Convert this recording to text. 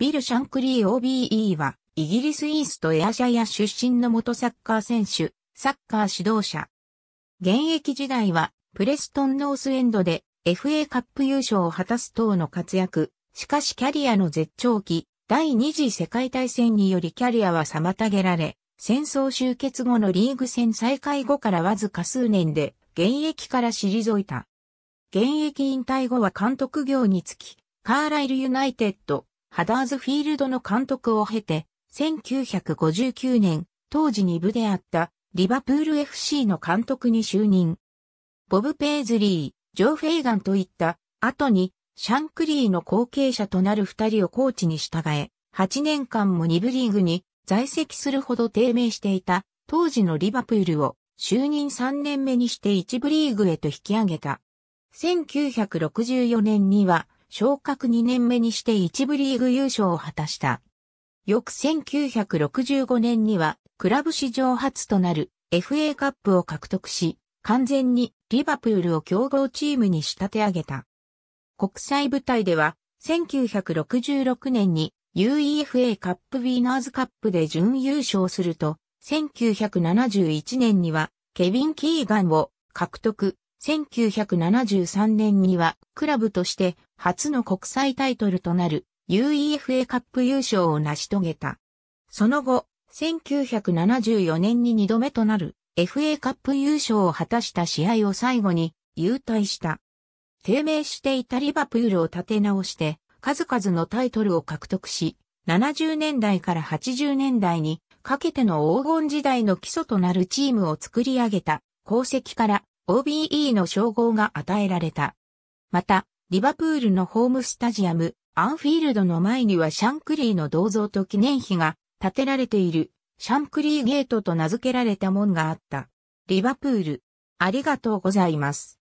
ビル・シャンクリー OBE は、イギリス・イースト・エアシャイア出身の元サッカー選手、サッカー指導者。現役時代は、プレストン・ノースエンドで FA カップ優勝を果たす等の活躍。しかしキャリアの絶頂期、第二次世界大戦によりキャリアは妨げられ、戦争終結後のリーグ戦再開後からわずか数年で、現役から退いた。現役引退後は監督業につき、カーライルユナイテッド、ハダーズフィールドの監督を経て、1959年、当時2部であったリバプール FC の監督に就任。ボブ・ペイズリー、ジョー・フェイガンといった後にシャンクリーの後継者となる二人をコーチに従え、8年間も2部リーグに在籍するほど低迷していた当時のリバプールを就任3年目にして1部リーグへと引き上げた。1964年には昇格2年目にして一部リーグ優勝を果たした。翌1965年には、クラブ史上初となる FA カップを獲得し、完全にリバプールを強豪チームに仕立て上げた。国際舞台では、1966年に UEFA カップウィーナーズカップで準優勝すると、1971年にはケビン・キーガンを獲得、1973年にはクラブとして初の国際タイトルとなる UEFA カップ優勝を成し遂げた。その後、1974年に2度目となる FA カップ優勝を果たした試合を最後に優退した。低迷していたリバプールを立て直して数々のタイトルを獲得し、70年代から80年代にかけての黄金時代の基礎となるチームを作り上げた功績から OBE の称号が与えられた。また、リバプールのホームスタジアム、アンフィールドの前にはシャンクリーの銅像と記念碑が建てられている、シャンクリーゲートと名付けられた門があった。リバプール、ありがとうございます。